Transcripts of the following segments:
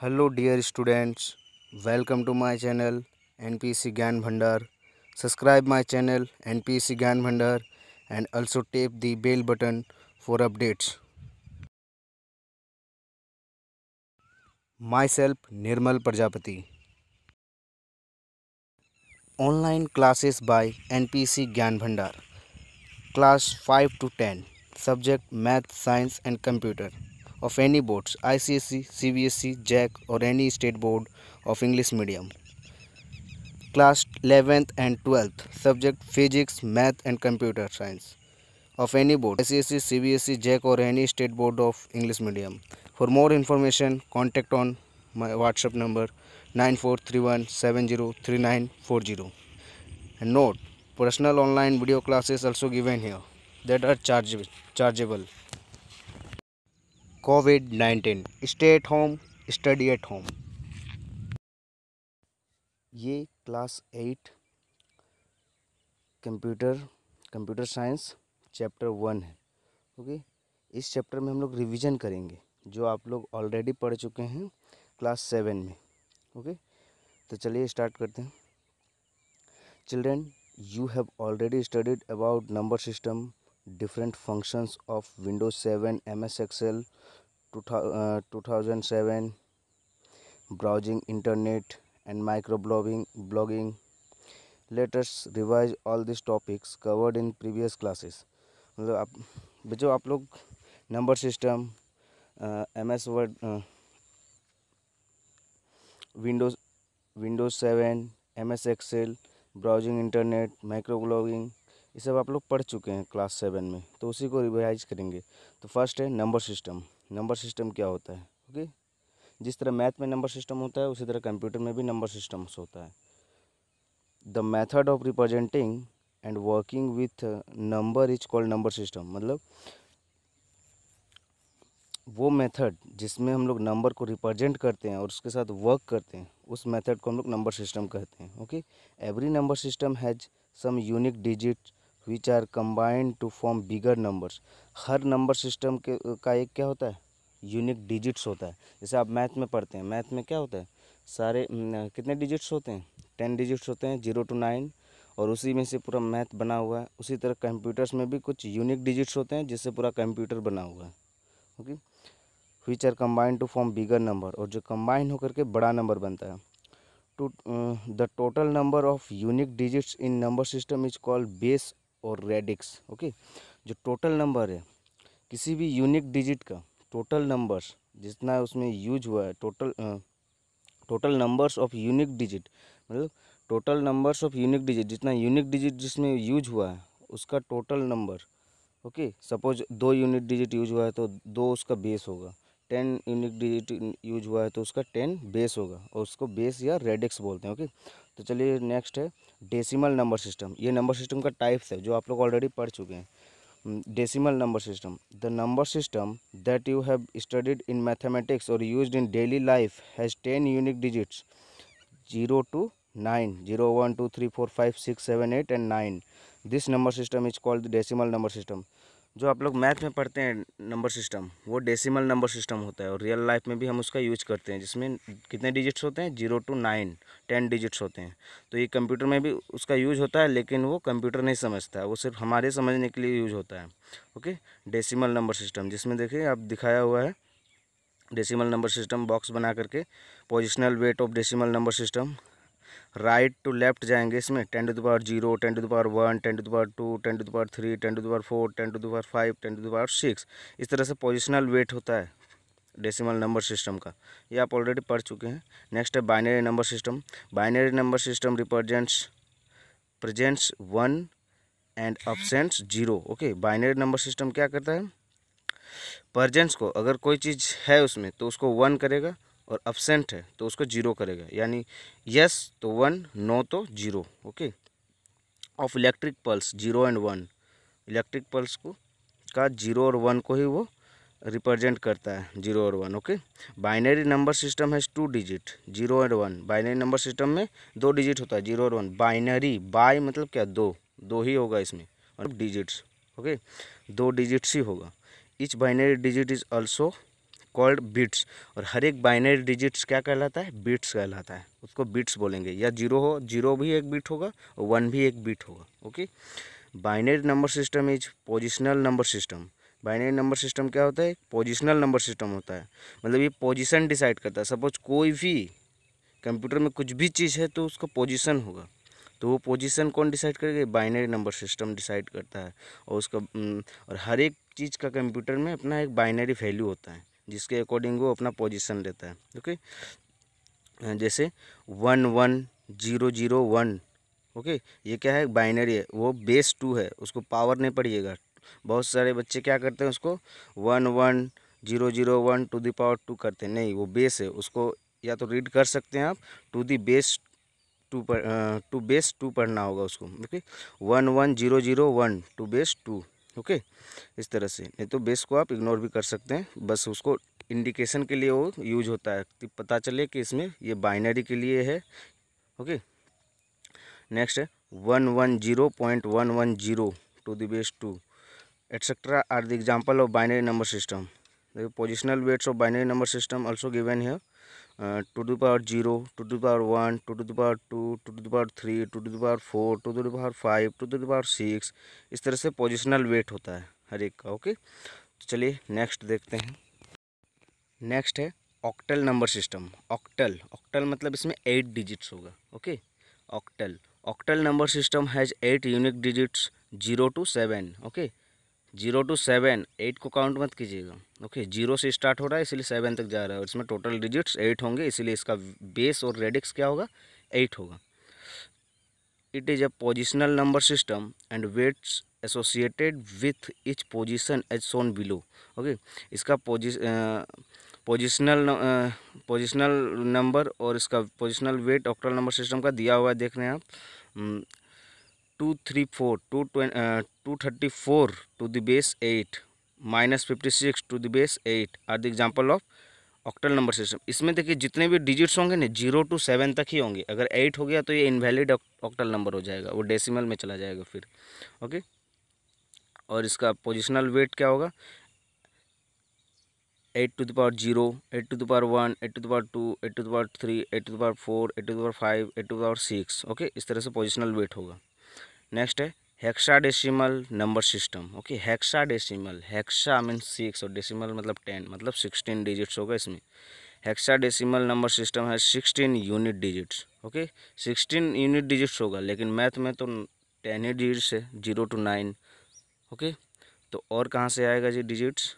hello dear students welcome to my channel npc gyan subscribe my channel npc gyan and also tap the bell button for updates myself nirmal prajapati online classes by npc gyan class 5 to 10 subject math science and computer of any boards ICSE, CBSE, JAC or any state board of English medium. Class 11th and 12th subject physics, math and computer science of any board ICSE, CBSE, JAC or any state board of English medium. For more information contact on my WhatsApp number 9431703940. And note, personal online video classes also given here that are chargeable. COVID nineteen stay at home study at home ये class eight computer computer science chapter one है okay इस chapter में हम लोग revision करेंगे जो आप लोग ऑलरेडी पढ़ चुके हैं क्लास सेवन में ओके तो चलिए स्टार्ट करते हैं children you have already studied about number system different functions of Windows 7, MS Excel, 2007, browsing internet and microblogging. blogging. Let us revise all these topics covered in previous classes. मतलब आप बच्चों आप लोग number system M S Word Windows Windows seven M S Excel browsing internet micro blogging ये सब आप लोग पढ़ चुके हैं क्लास सेवन में तो उसी को रिवाइज करेंगे तो फर्स्ट है नंबर सिस्टम नंबर सिस्टम क्या होता है ओके जिस तरह मैथ में नंबर सिस्टम होता है उसी तरह कंप्यूटर में भी नंबर सिस्टम्स होता है the method of representing and working with number is called number system मतलब वो मेथड जिसमें हम लोग नंबर को रिप्रेजेंट करते हैं और उसके साथ वर्क करते हैं उस मेथड को हम लोग नंबर सिस्टम कहते हैं okay every number system has some unique digit which are combined to form bigger numbers हर नंबर सिस्टम के का एक क्या होता है यूनिक डिजिट्स होता है जैसे आप मैथ में पढ़ते हैं मैथ में क्या होता है सारे कितने डिजिट्स होते हैं टेन डिजिट्स होते हैं जीरो टू नाइन और उसी में से पूरा मैथ बना हुआ है उसी तरह कंप्यूटर्स में भी कुछ यूनिक डिजिट्स होते हैं जिससे पूरा कंप्यूटर बना हुआ है okay which are combined to form bigger number और जो कम्बाइंड होकर के बड़ा नंबर बनता है to the total number of unique digits in number system is called base और रेडिक्स ओके जो टोटल नंबर है किसी भी यूनिक डिजिट का टोटल नंबर्स जितना उसमें यूज हुआ है total total numbers of unique digit मतलब total numbers of unique digit जितना यूनिक डिजिट जिसमें यूज हुआ है उसका टोटल नंबर ओके सपोज दो यूनिक डिजिट यूज हुआ है तो दो उसका बेस होगा टेन यूनिक डिजिट यूज हुआ है तो उसका टेन बेस होगा और उसको बेस या रेडिक्स बोलते हैं ओके तो चलिए नेक्स्ट है डेसिमल नंबर सिस्टम ये नंबर सिस्टम का टाइप्स है जो आप लोग ऑलरेडी पढ़ चुके हैं decimal number system the number system that you have studied in mathematics और use in daily life has ten unique digits zero to nine zero one two three four five six seven eight and nine this number system is called the decimal number system जो आप लोग math में पढ़ते हैं number system वो decimal number system होता है और रियल लाइफ में भी हम उसका यूज करते हैं जिसमें कितने डिजिट्स होते हैं zero to nine ten digits होते हैं तो ये कंप्यूटर में भी उसका यूज होता है लेकिन वो कंप्यूटर नहीं समझता है वो सिर्फ हमारे समझने के लिए यूज होता है ओके डेसीमल नंबर सिस्टम जिसमें देखिए आप दिखाया हुआ है डेसीमल नंबर सिस्टम बॉक्स बना करके positional weight of decimal number system right to left जाएंगे इसमें टेन टू दोपहर जीरो टेन टू दोपहर one ten to the two ten to the three ten to the four ten to दोपहर five ten to the six इस तरह से positional wait होता है डेसिमल नंबर सिस्टम का ये आप ऑलरेडी पढ़ चुके हैं नेक्स्ट है binary number system binary number system represents presents one and absents zero okay binary number system क्या करता है प्रजेंट्स को अगर कोई चीज़ है उसमें तो उसको वन करेगा और अपसेंट है तो उसको जीरो करेगा यानी यस तो वन नो तो zero okay off electric pulse zero and one electric pulse को का जीरो और वन को ही वो रिप्रेजेंट करता है जीरो और one okay binary number system है two digit zero and one binary number system में दो डिजिट होता है जीरो और वन बाइनरी बाय मतलब क्या दो दो ही होगा इसमें और डिजिट्स ओके दो डिजिट्स ही होगा each binary digit is also called bits और हर एक बाइनरी डिजिट्स क्या कहलाता है बिट्स कहलाता है उसको बिट्स बोलेंगे या जीरो हो जीरो भी एक बिट होगा और वन भी एक बिट होगा okay binary number system is positional number system binary number system क्या होता है पोजिशनल नंबर सिस्टम होता है मतलब ये पोजिशन डिसाइड करता है सपोज कोई भी कंप्यूटर में कुछ भी चीज़ है तो उसका पोजिशन होगा तो वो पोजीशन कौन डिसाइड करेगा बाइनरी नंबर सिस्टम डिसाइड करता है और उसका और हर एक चीज़ का कंप्यूटर में अपना एक बाइनरी वैल्यू होता है जिसके अकॉर्डिंग वो अपना पोजीशन लेता है ओके हाँ, जैसे one one zero zero one okay ये क्या है बाइनरी है वो बेस टू है उसको पावर नहीं पढ़िएगा बहुत सारे बच्चे क्या करते हैं उसको one one zero zero one to the power two करते हैं नहीं वो बेस है उसको या तो रीड कर सकते हैं आप टू दी बेस टू पर टू बेस टू पढ़ना होगा उसको okay one one zero zero one to base two okay इस तरह से नहीं तो बेस को आप इग्नोर भी कर सकते हैं बस उसको इंडिकेशन के लिए वो यूज होता है कि पता चले कि इसमें ये बाइनरी के लिए है ओके नेक्स्ट है one one zero point one one zero to the base two etcetera are the example of binary number system positional weights of binary number system also given है two to power zero two to power one two to power two two to power three two to power four two to power five two to power six इस तरह से positional wait होता है हर एक का okay तो चलिए next देखते हैं नेक्स्ट है octal number system octal octal मतलब इसमें एट डिजिट्स होगा okay octal octal number system has eight unique digits zero to seven okay zero to seven eight को काउंट मत कीजिएगा ओके जीरो से स्टार्ट हो रहा है इसलिए सेवन तक जा रहा है और इसमें टोटल डिजिट्स एट होंगे इसलिए इसका बेस और रेडिक्स क्या होगा एट होगा it is a positional number system and weights associated with each position as shown below okay इसका पोजिशनल पोजिशनल नंबर और इसका positional weight octal number system का दिया हुआ है देख रहे हैं आप hmm, two three four two to thirty four to the base eight minus fifty six to the base eight are the example of octal number system इसमें देखिए जितने भी डिजिट्स होंगे ना जीरो टू सेवन तक ही होंगे अगर एट हो गया तो ये इनवैलिड ऑक्टल नंबर हो जाएगा वो डेसिमल में चला जाएगा फिर ओके और इसका पोजिशनल वेट क्या होगा eight to the power zero eight to the power one eight to the power two eight to the power three eight to the power four eight to the power five eight to the power six okay इस तरह से positional weight होगा next है hexa decimal number system okay decimal hexa mean six और decimal मतलब ten मतलब sixteen digits होगा इसमें डेसीमल नंबर सिस्टम है sixteen unit digits okay sixteen unit digits होगा लेकिन मैथ में तो टेन ही डिजिट्स है जीरो टू नाइन ओके तो और कहाँ से आएगा जी डिजिट्स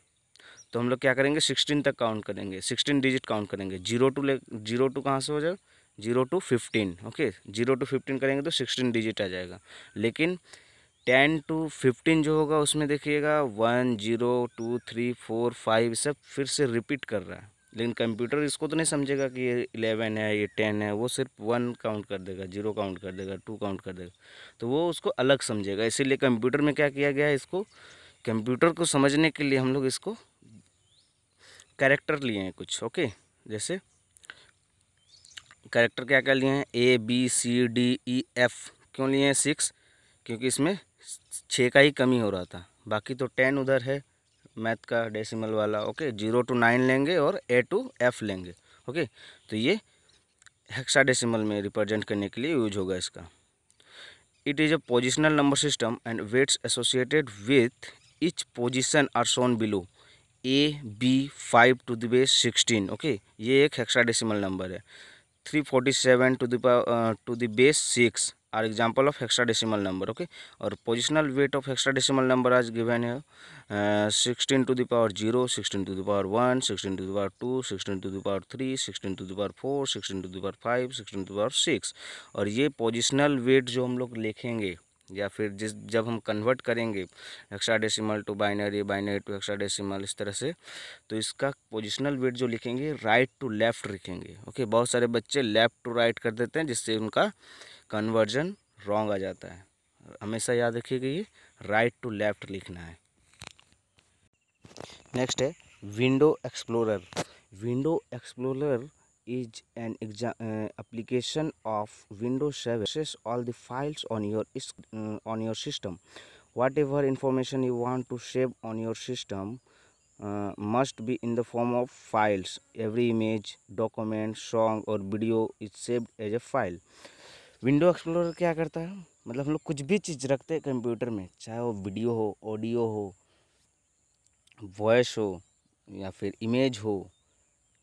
तो हम लोग क्या करेंगे सिक्सटीन तक काउंट करेंगे सिक्सटीन डिजिट काउंट करेंगे जीरो टू ले जीरो टू कहाँ से हो जाएगा zero to fifteen okay zero to fifteen करेंगे तो सिक्सटीन डिजिट आ जाएगा लेकिन टेन टू फिफ्टीन जो होगा उसमें देखिएगा one zero two three four five सब फिर से रिपीट कर रहा है लेकिन कंप्यूटर इसको तो नहीं समझेगा कि ये इलेवन है ये टेन है वो सिर्फ वन काउंट कर देगा जीरो काउंट कर देगा टू काउंट कर देगा तो वो उसको अलग समझेगा इसीलिए कंप्यूटर में क्या किया गया है इसको कंप्यूटर को समझने के लिए हम लोग इसको कैरेक्टर लिए हैं कुछ ओके जैसे करेक्टर क्या क्या लिए हैं A B C D E F क्यों लिए हैं सिक्स क्योंकि इसमें छः का ही कमी हो रहा था बाकी तो टेन उधर है मैथ का डेसिमल वाला ओके जीरो टू नाइन लेंगे और ए टू एफ़ लेंगे ओके तो ये हेक्सा डेसिमल में रिप्रेजेंट करने के लिए यूज होगा इसका it is a positional number system and weights associated with each position are shown below A B five to the base sixteen okay ये एक हेक्सा डेसिमल नंबर है three forty seven to the to the base six are example of hexadecimal number okay और positional weight of hexadecimal number आज given है sixteen to the power zero sixteen to the power one sixteen to the power two sixteen to the power three sixteen to the power four sixteen to the power five sixteen to the power six और ये positional weight जो हम लोग लिखेंगे या फिर जिस जब हम कन्वर्ट करेंगे hexadecimal to binary binary to hexadecimal इस तरह से तो इसका पोजिशनल वेट जो लिखेंगे राइट टू लेफ़्ट लिखेंगे ओके बहुत सारे बच्चे लेफ़्ट टू राइट कर देते हैं जिससे उनका कन्वर्जन रॉन्ग आ जाता है हमेशा याद रखिएगा ये राइट टू लेफ़्ट लिखना है नेक्स्ट है window explorer window explorer is an exam uh, application of Windows 7. Access all the files on your uh, on your system. Whatever information you want to save on your system uh, must be in the form of files. Every image, document, song और video is saved as a file. Window explorer क्या करता है मतलब हम लोग कुछ भी चीज़ रखते हैं कंप्यूटर में चाहे वो वीडियो हो ऑडियो हो वॉइस हो या फिर इमेज हो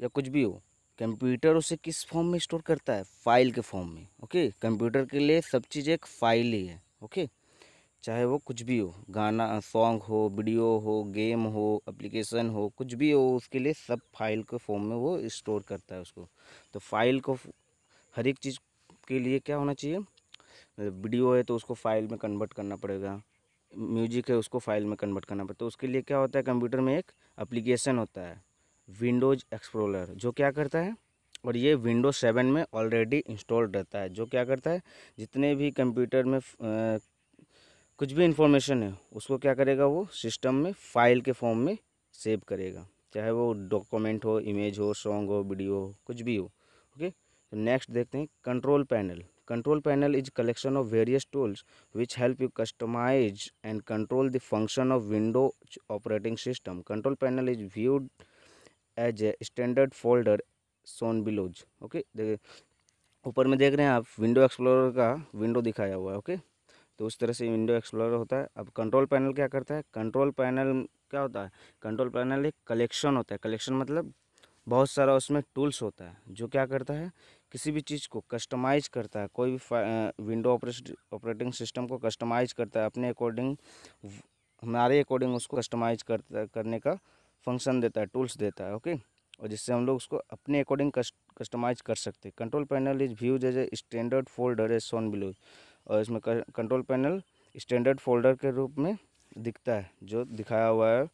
या कुछ भी हो कंप्यूटर उसे किस फॉर्म में स्टोर करता है फाइल के फॉर्म में ओके कंप्यूटर के लिए सब चीज़ एक फाइल ही है ओके चाहे वो कुछ भी हो गाना सॉन्ग हो वीडियो हो गेम हो एप्लीकेशन हो कुछ भी हो उसके लिए सब फाइल के फॉर्म में वो स्टोर करता है उसको तो फाइल को हर एक चीज़ के लिए क्या होना चाहिए वीडियो है तो उसको फाइल में कन्वर्ट करना पड़ेगा म्यूजिक है उसको फाइल में कन्वर्ट करना पड़ता है तो उसके लिए क्या होता है कंप्यूटर में एक अप्लीकेशन होता है विंडोज़ एक्सप्लोरर जो क्या करता है और ये विंडो सेवन में ऑलरेडी इंस्टॉल रहता है जो क्या करता है जितने भी कंप्यूटर में आ, कुछ भी इंफॉर्मेशन है उसको क्या करेगा वो सिस्टम में फाइल के फॉर्म में सेव करेगा चाहे वो डॉक्यूमेंट हो इमेज हो सॉन्ग हो वीडियो हो कुछ भी हो ओके तो नेक्स्ट देखते हैं control panel control panel is collection of various tools which help you customise and control the function of window operating system control panel is viewed as a standard folder shown below okay देखिए ऊपर में देख रहे हैं आप window explorer का window दिखाया हुआ है ओके तो उस तरह से विंडो एक्सप्लोरर होता है अब कंट्रोल पैनल क्या करता है कंट्रोल पैनल क्या होता है कंट्रोल पैनल एक कलेक्शन होता है कलेक्शन मतलब बहुत सारा उसमें टूल्स होता है जो क्या करता है किसी भी चीज़ को कस्टमाइज करता है कोई भी विंडो ऑपरेटिंग सिस्टम को कस्टमाइज करता है अपने अकॉर्डिंग हमारे अकॉर्डिंग उसको कस्टमाइज करता करने का फंक्शन देता है टूल्स देता है ओके और जिससे हम लोग उसको अपने अकॉर्डिंग कस्टमाइज कर सकते हैं control panel is views as a standard folder as shown below और इसमें कंट्रोल पैनल स्टैंडर्ड फोल्डर के रूप में दिखता है जो दिखाया हुआ है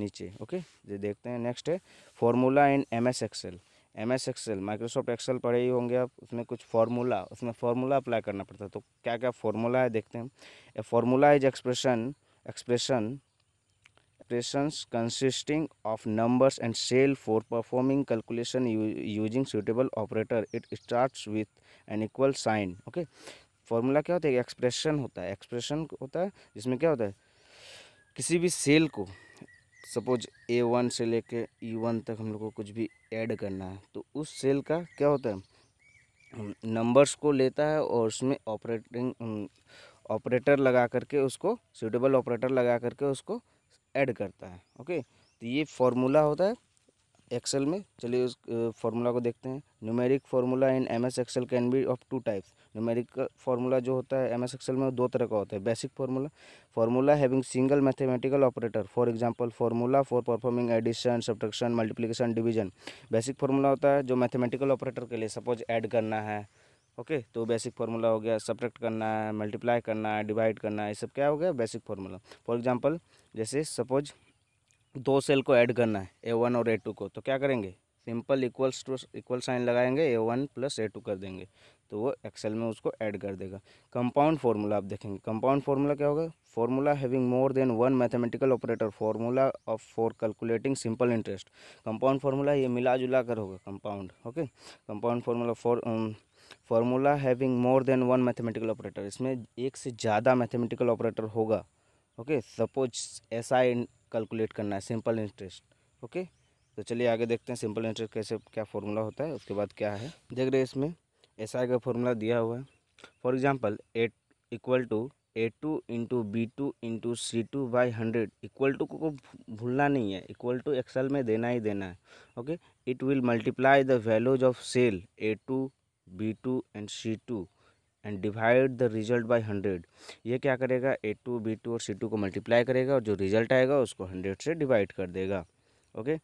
नीचे ओके ये देखते हैं नेक्स्ट है formula in M S Excel M S Excel Microsoft Excel पढ़े ही होंगे आप उसमें कुछ फार्मूला उसमें फार्मूला अप्लाई करना पड़ता है तो क्या क्या फार्मूला है देखते हैं a formula is expression expression expression consisting of numbers and cell for performing calculation using suitable operator it start with an equal sign okay formula क्या होता है एक्सप्रेशन होता है एक्सप्रेशन होता है जिसमें क्या होता है किसी भी सेल को सपोज ए वन से लेके ई वन तक हम लोग को कुछ भी एड करना है तो उस सेल का क्या होता है नंबर्स को लेता है और उसमें ऑपरेटिंग ऑपरेटर लगा करके उसको सूटेबल ऑपरेटर लगा करके उसको ऐड करता है ओके तो ये फार्मूला होता है एक्सेल में चलिए उस फार्मूला को देखते हैं numeric formula in M S Excel can be of two types numeric formula जो होता है एम एस एक्सेल में दो तरह का होता है basic formula formula having single mathematical operator for example formula for performing addition subtraction multiplication division basic formula होता है जो मैथमेटिकल ऑपरेटर के लिए सपोज ऐड करना है ओके okay, तो बेसिक फार्मूला हो गया सब्ट्रैक्ट करना है मल्टीप्लाई करना है डिवाइड करना है ये सब क्या हो गया बेसिक फार्मूला फॉर एग्जांपल जैसे सपोज दो सेल को ऐड करना है ए वन और ए टू को तो क्या करेंगे simple equals to equal sign लगाएंगे A one plus A two कर देंगे तो वो एक्सेल में उसको ऐड कर देगा कंपाउंड फार्मूला आप देखेंगे कंपाउंड फार्मूला क्या होगा formula having more than one mathematical operator formula of for calculating simple interest compound formula ये मिला जुला कर होगा compound okay compound formula for formula having more than one mathematical operator इसमें एक से ज़्यादा मैथमेटिकल ऑपरेटर होगा ओके सपोज ऐसा कैलकुलेट करना है सिंपल इंटरेस्ट ओके तो चलिए आगे देखते हैं सिंपल इंटरेस्ट कैसे क्या फॉर्मूला होता है उसके बाद क्या है देख रहे हैं इसमें एस आई का फॉर्मूला दिया हुआ है for example at equal to A two into B two into C two by hundred equal to को भूलना नहीं है इक्वल टू एक्सेल में देना ही देना है okay it will multiply the values of cell A two B two and C two and divide the result by hundred ये क्या करेगा ए टू बी टू और सी टू को मल्टीप्लाई करेगा और जो रिजल्ट आएगा उसको हंड्रेड से डिवाइड कर देगा ओके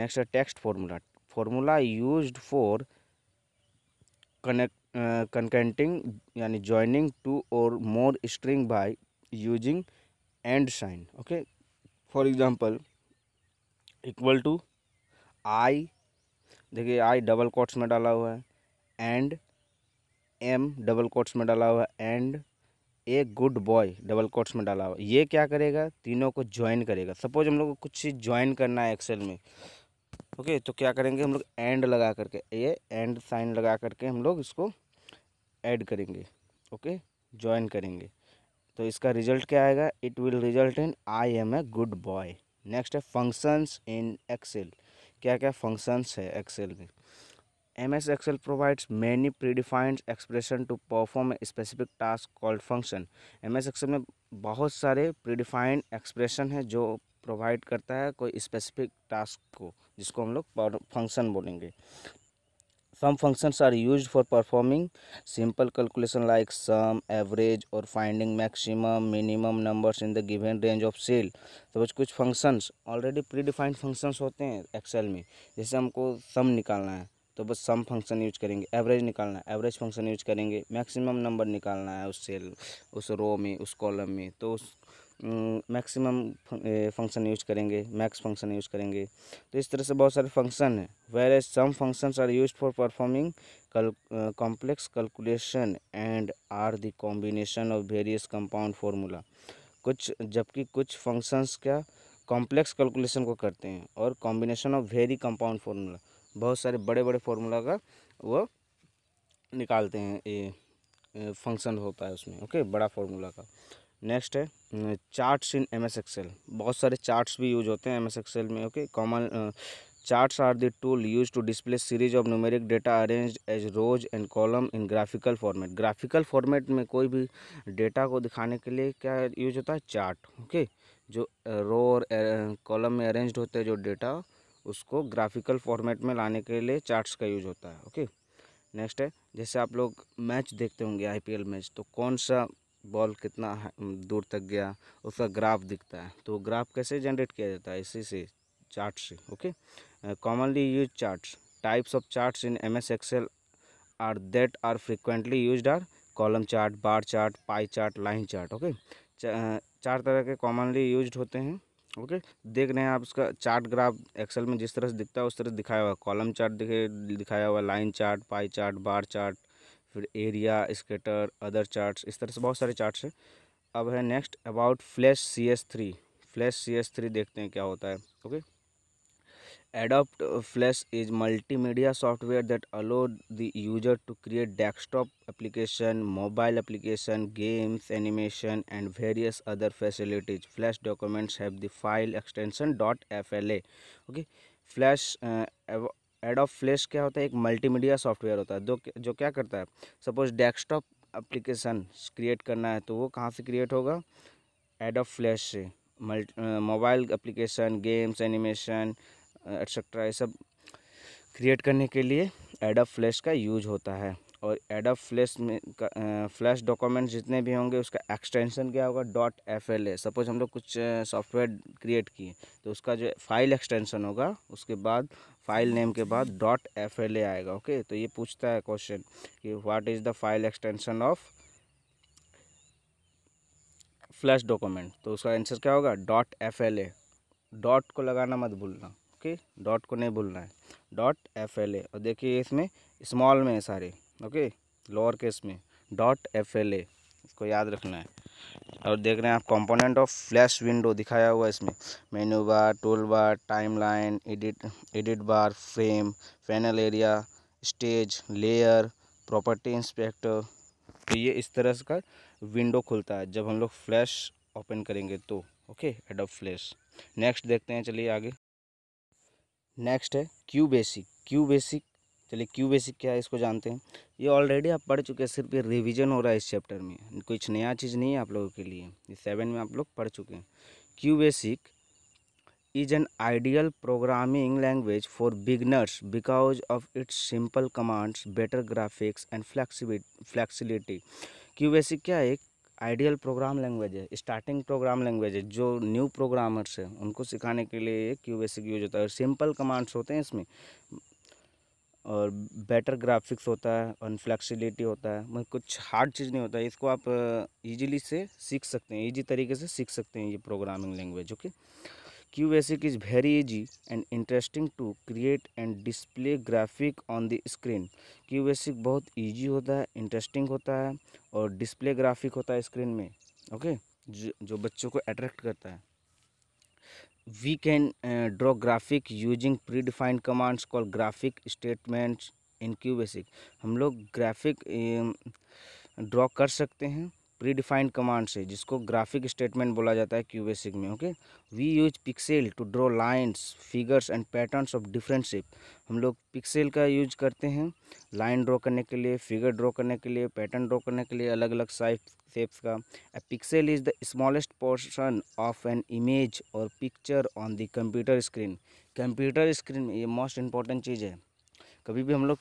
नेक्स्ट है text formula formula used for connect concatenating यानी ज्वाइनिंग टू और more string by using and sign okay for example equal to I देखिए आई डबल कोट्स में डाला हुआ है एंड एम डबल कोट्स में डाला हुआ and a good boy double quotes में डाला हुआ ये क्या करेगा तीनों को ज्वाइन करेगा सपोज हम लोग को कुछ चीज़ ज्वाइन करना है एक्सेल में ओके okay, तो क्या करेंगे हम लोग एंड लगा करके ये एंड साइन लगा करके हम लोग इसको ऐड करेंगे ओके ज्वाइन करेंगे तो इसका रिजल्ट क्या आएगा it will result in I am a good boy next है फंक्शंस इन एक्सेल क्या क्या फंक्शंस है एक्सेल में M S MS provides many predefined expression to perform a specific task called function M S Excel में बहुत सारे predefined expression हैं जो प्रोवाइड करता है कोई स्पेसिफिक टास्क को जिसको हम लोग फंक्शन बोलेंगे sum functions are use for performing simple calculation like sum average और finding maximum minimum numbers in the given range of cell तो कुछ functions already predefined functions होते हैं एक्सेल में जैसे हमको सम निकालना है तो बस सम फंक्शन यूज करेंगे एवरेज निकालना है एवरेज फंक्शन यूज करेंगे मैक्सिमम नंबर निकालना है उस सेल उस रो में उस कॉलम में तो उस मैक्सिमम फंक्शन यूज करेंगे मैक्स फंक्शन यूज करेंगे तो इस तरह से बहुत सारे फंक्शन हैं where as sum function are use for performing call complex calculation and are the combination of various compound formula कुछ जबकि कुछ फंक्शंस क्या कॉम्प्लेक्स कैलकुलेशन को करते हैं और combination of very compound formula बहुत सारे बड़े बड़े फॉर्मूला का वो निकालते हैं ये फंक्शन होता है उसमें ओके बड़ा फॉर्मूला का नेक्स्ट है charts in M S Excel बहुत सारे चार्ट्स भी यूज होते हैं एम एस एक्सेल में okay common charts are the tool used to display series of numeric data arrange as rows and column in graphical format graphical format में कोई भी data को दिखाने के लिए क्या यूज होता है चार्ट ओके okay? जो रो और कॉलम में अरेंज होते हैं जो डेटा उसको ग्राफिकल फॉर्मेट में लाने के लिए चार्ट्स का यूज होता है ओके नेक्स्ट है जैसे आप लोग मैच देखते होंगे आईपीएल मैच तो कौन सा बॉल कितना दूर तक गया उसका ग्राफ दिखता है तो ग्राफ कैसे जनरेट किया जाता है इसी से चार्ट से okay commonly use charts types of charts in M S Excel are that are frequently use are column chart bar chart pie chart line chart okay चार तरह के कॉमनली यूज होते हैं ओके देख रहे हैं आप इसका चार्ट ग्राफ एक्सेल में जिस तरह से दिखता है उस तरह से दिखाया हुआ है कॉलम चार्ट दिखे दिखाया हुआ line chart pie chart bar chart फिर एरिया स्केटर अदर चार्ट इस तरह से बहुत सारे चार्ट हैं अब है next about Flash C S three Flash C S three देखते हैं क्या होता है okay Adopt Flash is multimedia software that allow the user to create desktop application, mobile application, games, animation and various other facilities. Flash documents have the file extension .fla. Okay, Flash uh, Adobe Flash क्या होता है एक multimedia software होता है जो जो क्या करता है सपोज डेस्कटॉप एप्लीकेशन क्रिएट करना है तो वो कहाँ से क्रिएट होगा एडोब फ्लैश से mobile application games animation etcetera ये सब क्रिएट करने के लिए एडअप फ्लैश का यूज होता है और एडअप फ्लैश में फ्लैश डॉक्यूमेंट जितने भी होंगे उसका एक्सटेंशन क्या होगा dot F L A suppose हम लोग कुछ सॉफ्टवेयर क्रिएट किए तो उसका जो फाइल एक्सटेंशन होगा उसके बाद फाइल नेम के बाद डॉट एफ एल ए आएगा ओके तो ये पूछता है क्वेश्चन कि what is the file extension of Flash document तो उसका आंसर क्या होगा dot F L A dot को लगाना मत भूलना ओके डॉट को नहीं भूलना है डॉट एफ एल ए और देखिए इसमें स्मॉल में है सारे ओके लोअर केस में डॉट एफ एल ए इसको याद रखना है और देख रहे हैं आप कंपोनेंट ऑफ फ्लैश विंडो दिखाया हुआ है इसमें menu bar tool bar time line edit edit bar frame panel area stage layer property inspector तो ये इस तरह का विंडो खुलता है जब हम लोग फ्लैश ओपन करेंगे तो ओके एडोब फ्लैश नेक्स्ट देखते हैं चलिए आगे नेक्स्ट है क्यू बेसिक क्यू बेसिक चलिए क्यू बेसिक क्या है इसको जानते हैं ये ऑलरेडी आप पढ़ चुके हैं सिर्फ ये रिविजन हो रहा है इस चैप्टर में कुछ नया चीज़ नहीं है आप लोगों के लिए ये सेवन में आप लोग पढ़ चुके हैं Q basic is an ideal programming language for beginners because of its simple commands better graphics and flexible flexibility Q basic क्या है आइडियल प्रोग्राम लैंग्वेज है स्टार्टिंग प्रोग्राम लैंग्वेज है जो न्यू प्रोग्रामर्स हैं उनको सिखाने के लिए क्यू बेसिक यूज होता है और सिंपल कमांड्स होते हैं इसमें और बेटर ग्राफिक्स होता है और फ्लैक्सीबिलिटी होता है मतलब कुछ हार्ड चीज़ नहीं होता है इसको आप इजीली uh, से सीख सकते हैं इजी तरीके से सीख सकते हैं ये programming language okay QASIC is very easy and interesting to create and display graphic on the screen. QASIC बहुत easy होता है interesting होता है और display graphic होता है screen में ओके okay? जो, जो बच्चों को attract करता है We can uh, draw graphic using predefined commands called graphic statements in QASIC. हम लोग graphic uh, draw कर सकते हैं प्रीडिफाइंड कमांड से जिसको ग्राफिक स्टेटमेंट बोला जाता है क्यूबेसिक में okay we use pixel to draw lines figures and patterns of different shape हम लोग पिक्सेल का यूज करते हैं लाइन ड्रॉ करने के लिए फिगर ड्रॉ करने के लिए पैटर्न ड्रॉ करने के लिए अलग अलग साइज शेप्स का a pixel is the smallest portion of an image और picture on the computer screen computer screen में ये मोस्ट इंपॉर्टेंट चीज़ है कभी भी हम लोग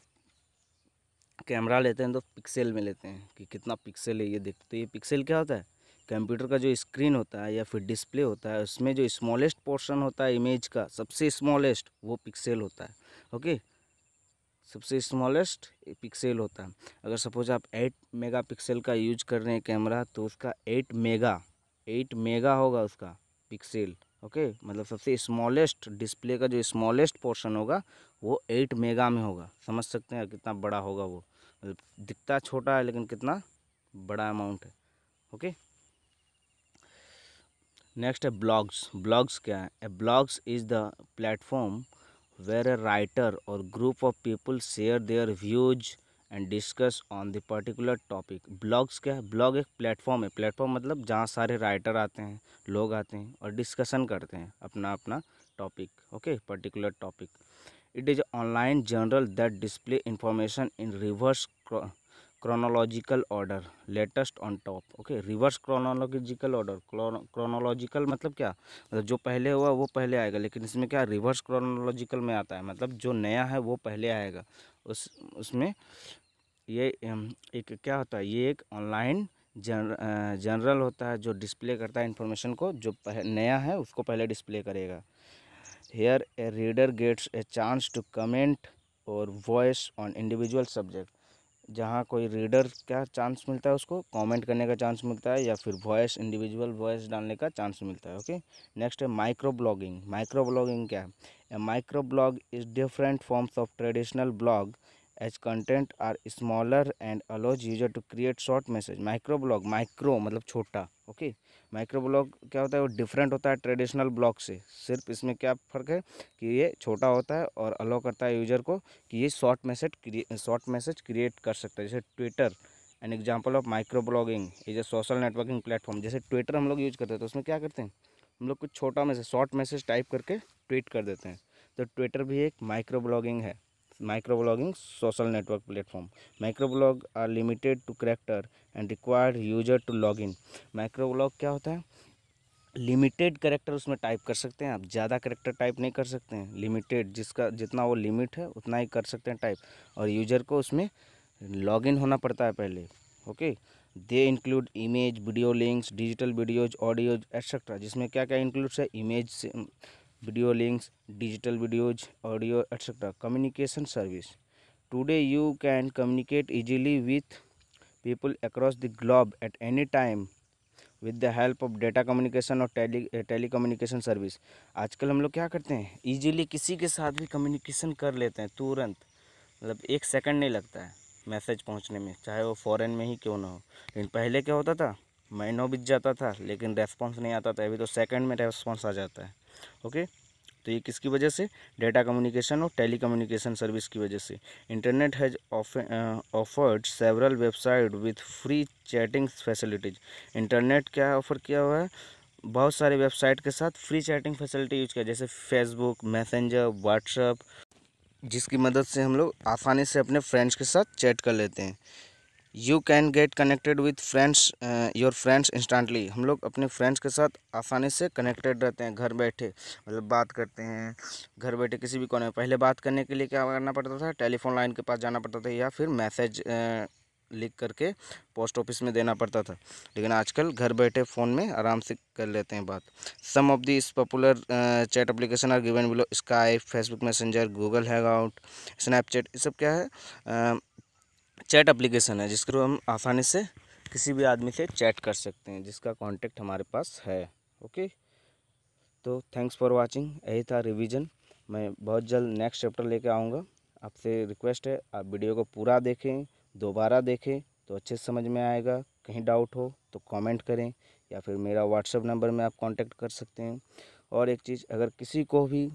कैमरा लेते हैं तो पिक्सल में लेते हैं कि कितना पिक्सल है ये देखते तो ये पिक्सल क्या होता है कंप्यूटर का जो स्क्रीन होता है या फिर डिस्प्ले होता है उसमें जो स्मॉलेस्ट पोर्शन होता है इमेज का सबसे स्मॉलेस्ट वो पिक्सल होता है ओके सबसे स्मॉलेस्ट पिक्सल होता है अगर सपोज आप 8 मेगा पिक्सल का यूज कर रहे हैं कैमरा तो उसका 8 मेगा 8 मेगा होगा उसका पिक्सल ओके मतलब सबसे स्मॉलेस्ट डिस्प्ले का जो स्मॉलेस्ट पोर्शन होगा वो 8 मेगा में होगा समझ सकते हैं कितना बड़ा होगा वो दिखता छोटा है लेकिन कितना बड़ा अमाउंट है ओके नेक्स्ट है ब्लॉग्स ब्लॉग्स क्या है a blogs is the platform where a writer और group of people share their views and discuss on the particular topic blogs क्या है ब्लॉग एक प्लेटफॉर्म है प्लेटफॉर्म मतलब जहाँ सारे राइटर आते हैं लोग आते हैं और डिस्कशन करते हैं अपना अपना topic okay particular topic it is online journal that display information in reverse chronological order latest on top okay reverse chronological order chronological मतलब क्या मतलब जो पहले हुआ वो पहले आएगा लेकिन इसमें क्या रिवर्स क्रोनोलॉजिकल में आता है मतलब जो नया है वो पहले आएगा उस उसमें ये एक क्या होता है ये एक ऑनलाइन जनरल होता है जो डिस्प्ले करता है इन्फॉर्मेशन को जो नया है उसको पहले डिस्प्ले करेगा here a reader gets a chance to comment और वॉइस ऑन इंडिविजुअल सब्जेक्ट जहाँ कोई रीडर का चांस मिलता है उसको कमेंट करने का चांस मिलता है या फिर वॉइस इंडिविजुअल वॉइस डालने का चांस मिलता है ओके नेक्स्ट है माइक्रो ब्लॉगिंग माइक्रो ब्लॉगिंग क्या है micro blog is different forms of traditional blog as content are smaller and allows user to create short message micro blog micro मतलब छोटा okay okay? Micro block क्या होता है वो different होता है ट्रेडिशनल ब्लॉक से सिर्फ इसमें क्या फ़र्क है कि ये छोटा होता है और अलाउ करता है यूजर को कि ये short message short message create कर सकता है जैसे Twitter an example of micro blogging is a social networking platform जैसे ट्विटर हम लोग यूज करते हैं तो उसमें क्या करते हैं हम लोग कुछ छोटा मैसेज शॉर्ट मैसेज टाइप करके ट्वीट कर देते हैं तो ट्विटर भी एक माइक्रो ब्लॉगिंग है micro blogging social network platform are are limited to character and required user to log in blog क्या होता है लिमिटेड करेक्टर उसमें टाइप कर सकते हैं आप ज़्यादा करेक्टर टाइप नहीं कर सकते हैं लिमिटेड जिसका जितना वो लिमिट है उतना ही कर सकते हैं टाइप और यूजर को उसमें लॉगिन होना पड़ता है पहले okay they include image video links digital videos audios etcetera जिसमें क्या क्या इंक्लूड्स है image video links digital videos audio etcetera communication service today you can communicate easily with people across the globe at any time with the help of data communication और tele telecommunication service आजकल हम लोग क्या करते हैं easily किसी के साथ भी कम्युनिकेशन कर लेते हैं तुरंत मतलब एक सेकेंड नहीं लगता है मैसेज पहुंचने में चाहे वो फॉरेन में ही क्यों ना हो लेकिन पहले क्या होता था महीनों बिज जाता था लेकिन रेस्पॉन्स नहीं आता था अभी तो सेकंड में रेस्पॉन्स आ जाता है ओके तो ये किसकी वजह से डेटा कम्युनिकेशन और टेली कम्युनिकेशन सर्विस की वजह से internet has offered several website with free chatting facilities internet क्या ऑफर किया हुआ है बहुत सारे वेबसाइट के साथ फ्री चैटिंग फैसिलिटी यूज किया जैसे फेसबुक मैसेंजर व्हाट्सअप जिसकी मदद से हम लोग आसानी से अपने फ्रेंड्स के साथ चैट कर लेते हैं you can get connected with friends your friends instantly हम लोग अपने फ्रेंड्स के साथ आसानी से कनेक्टेड रहते हैं घर बैठे मतलब बात करते हैं घर बैठे किसी भी कोने में पहले बात करने के लिए क्या करना पड़ता था टेलीफोन लाइन के पास जाना पड़ता था या फिर मैसेज uh, लिख करके पोस्ट ऑफिस में देना पड़ता था लेकिन आजकल घर बैठे फ़ोन में आराम से कर लेते हैं बात some of this popular chat application are given below Skype Facebook Messenger Google Hangout Snapchat ये सब क्या है uh, चैट एप्लीकेशन है जिसके थ्रू हम आसानी से किसी भी आदमी से चैट कर सकते हैं जिसका कांटेक्ट हमारे पास है ओके तो थैंक्स फॉर वाचिंग यही था रिवीजन मैं बहुत जल्द नेक्स्ट चैप्टर लेके आऊँगा आपसे रिक्वेस्ट है आप वीडियो को पूरा देखें दोबारा देखें तो अच्छे से समझ में आएगा कहीं डाउट हो तो कमेंट करें या फिर मेरा व्हाट्सअप नंबर में आप कांटेक्ट कर सकते हैं और एक चीज़ अगर किसी को भी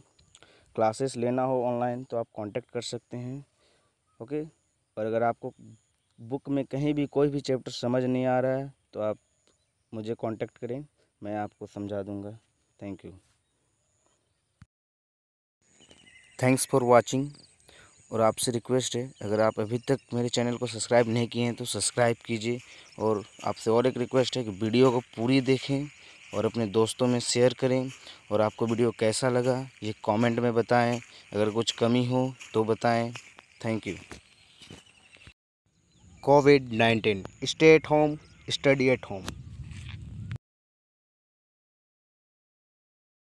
क्लासेस लेना हो ऑनलाइन तो आप कांटेक्ट कर सकते हैं ओके और अगर आपको बुक में कहीं भी कोई भी चैप्टर समझ नहीं आ रहा है तो आप मुझे कांटेक्ट करें मैं आपको समझा दूंगा thank you thanks for watching और आपसे रिक्वेस्ट है अगर आप अभी तक मेरे चैनल को सब्सक्राइब नहीं किए हैं तो सब्सक्राइब कीजिए और आपसे और एक रिक्वेस्ट है कि वीडियो को पूरी देखें और अपने दोस्तों में शेयर करें और आपको वीडियो कैसा लगा ये कमेंट में बताएं अगर कुछ कमी हो तो बताएं thank you COVID nineteen stay at home study at home